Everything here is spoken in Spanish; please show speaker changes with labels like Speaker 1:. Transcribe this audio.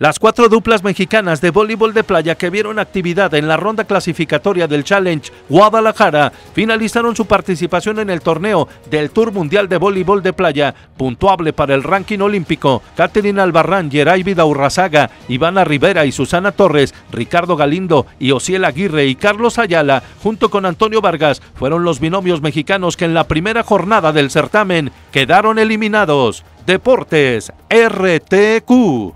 Speaker 1: Las cuatro duplas mexicanas de voleibol de playa que vieron actividad en la ronda clasificatoria del Challenge Guadalajara finalizaron su participación en el torneo del Tour Mundial de Voleibol de Playa, puntuable para el ranking olímpico. Caterina Albarrán, Yeray Vidaurrazaga, Ivana Rivera y Susana Torres, Ricardo Galindo y Osiel Aguirre y Carlos Ayala, junto con Antonio Vargas, fueron los binomios mexicanos que en la primera jornada del certamen quedaron eliminados. Deportes RTQ.